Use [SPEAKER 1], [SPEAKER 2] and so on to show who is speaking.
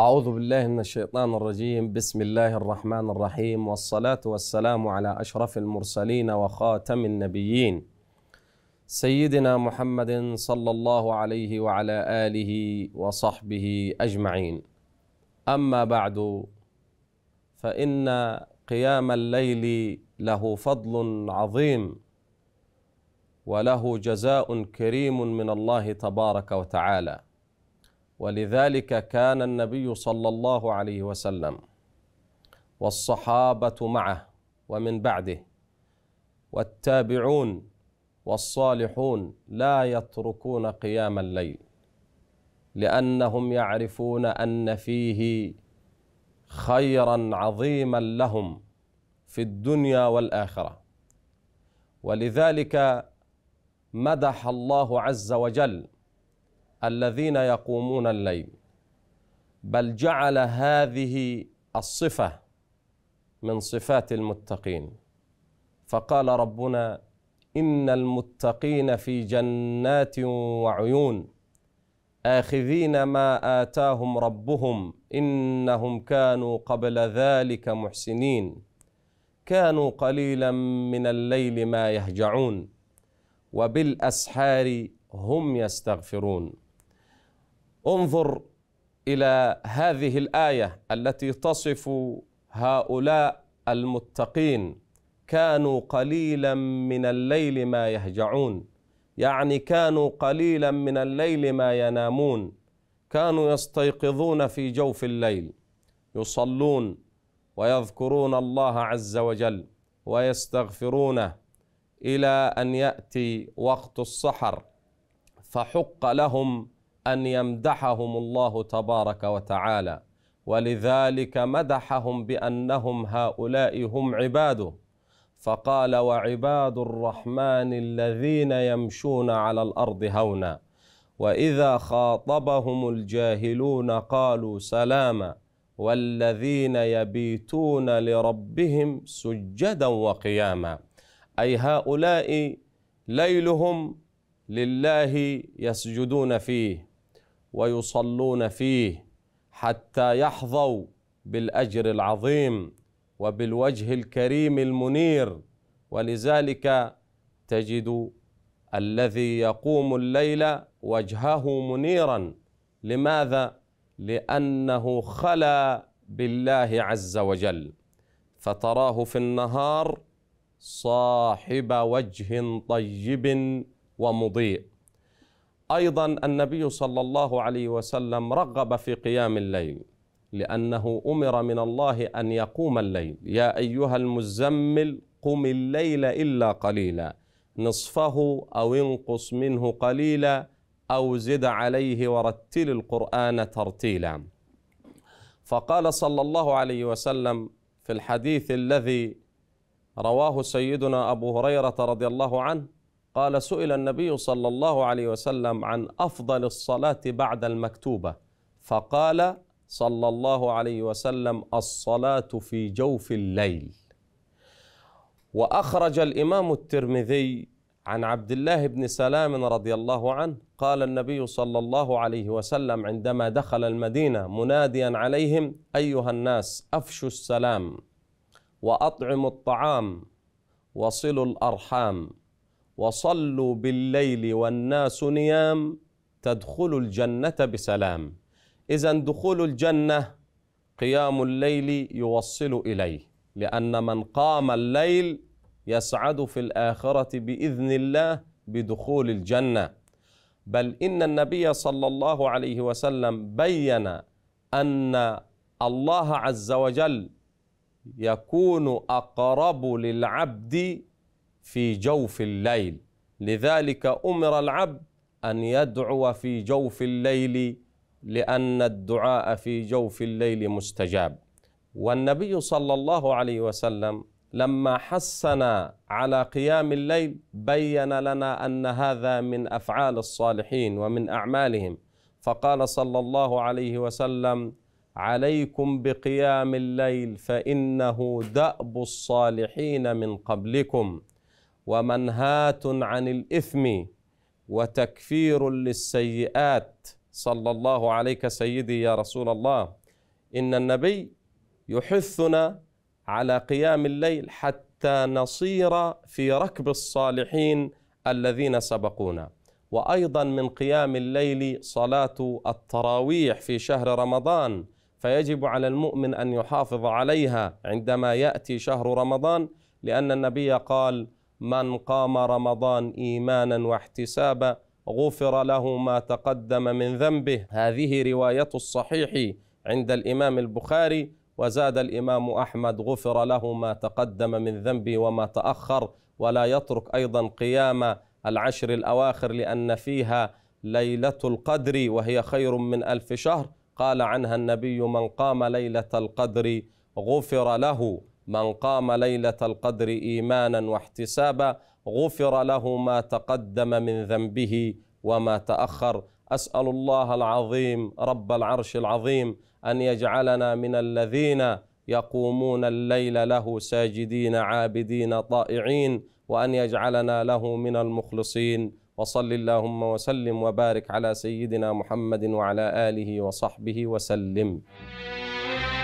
[SPEAKER 1] أعوذ بالله من الشيطان الرجيم بسم الله الرحمن الرحيم والصلاة والسلام على أشرف المرسلين وخاتم النبيين سيدنا محمد صلى الله عليه وعلى آله وصحبه أجمعين أما بعد فإن قيام الليل له فضل عظيم وله جزاء كريم من الله تبارك وتعالى ولذلك كان النبي صلى الله عليه وسلم والصحابه معه ومن بعده والتابعون والصالحون لا يتركون قيام الليل لانهم يعرفون ان فيه خيرا عظيما لهم في الدنيا والاخره ولذلك مدح الله عز وجل الذين يقومون الليل بل جعل هذه الصفة من صفات المتقين فقال ربنا إن المتقين في جنات وعيون آخذين ما آتاهم ربهم إنهم كانوا قبل ذلك محسنين كانوا قليلا من الليل ما يهجعون وبالأسحار هم يستغفرون انظر الى هذه الايه التي تصف هؤلاء المتقين كانوا قليلا من الليل ما يهجعون يعني كانوا قليلا من الليل ما ينامون كانوا يستيقظون في جوف الليل يصلون ويذكرون الله عز وجل ويستغفرونه الى ان ياتي وقت السحر فحق لهم أن يمدحهم الله تبارك وتعالى ولذلك مدحهم بأنهم هؤلاء هم عباده فقال وعباد الرحمن الذين يمشون على الأرض هونا وإذا خاطبهم الجاهلون قالوا سلاما والذين يبيتون لربهم سجدا وقياما أي هؤلاء ليلهم لله يسجدون فيه ويصلون فيه حتى يحظوا بالاجر العظيم وبالوجه الكريم المنير ولذلك تجد الذي يقوم الليل وجهه منيرا لماذا لانه خلا بالله عز وجل فتراه في النهار صاحب وجه طيب ومضيء ايضا النبي صلى الله عليه وسلم رغب في قيام الليل لانه امر من الله ان يقوم الليل يا ايها المزمل قم الليل الا قليلا نصفه او انقص منه قليلا او زد عليه ورتل القران ترتيلا فقال صلى الله عليه وسلم في الحديث الذي رواه سيدنا ابو هريره رضي الله عنه قال سئل النبي صلى الله عليه وسلم عن أفضل الصلاة بعد المكتوبة فقال صلى الله عليه وسلم الصلاة في جوف الليل وأخرج الإمام الترمذي عن عبد الله بن سلام رضي الله عنه قال النبي صلى الله عليه وسلم عندما دخل المدينة مناديا عليهم أيها الناس أفشوا السلام وأطعموا الطعام وصلوا الأرحام وصلوا بالليل والناس نيام تدخلوا الجنة بسلام إذا دخول الجنة قيام الليل يوصل إليه لأن من قام الليل يسعد في الآخرة بإذن الله بدخول الجنة بل إن النبي صلى الله عليه وسلم بين أن الله عز وجل يكون أقرب للعبد في جوف الليل لذلك أمر العبد أن يدعو في جوف الليل لأن الدعاء في جوف الليل مستجاب والنبي صلى الله عليه وسلم لما حسنا على قيام الليل بين لنا أن هذا من أفعال الصالحين ومن أعمالهم فقال صلى الله عليه وسلم عليكم بقيام الليل فإنه دأب الصالحين من قبلكم ومنهاة عن الإثم وتكفير للسيئات صلى الله عليك سيدي يا رسول الله إن النبي يحثنا على قيام الليل حتى نصير في ركب الصالحين الذين سبقونا وأيضا من قيام الليل صلاة التراويح في شهر رمضان فيجب على المؤمن أن يحافظ عليها عندما يأتي شهر رمضان لأن النبي قال من قام رمضان إيمانا واحتسابا غفر له ما تقدم من ذنبه هذه رواية الصحيح عند الإمام البخاري وزاد الإمام أحمد غفر له ما تقدم من ذنبه وما تأخر ولا يترك أيضا قيام العشر الأواخر لأن فيها ليلة القدر وهي خير من ألف شهر قال عنها النبي من قام ليلة القدر غفر له من قام ليلة القدر إيمانا واحتسابا غفر له ما تقدم من ذنبه وما تأخر أسأل الله العظيم رب العرش العظيم أن يجعلنا من الذين يقومون الليل له ساجدين عابدين طائعين وأن يجعلنا له من المخلصين وصل اللهم وسلم وبارك على سيدنا محمد وعلى آله وصحبه وسلم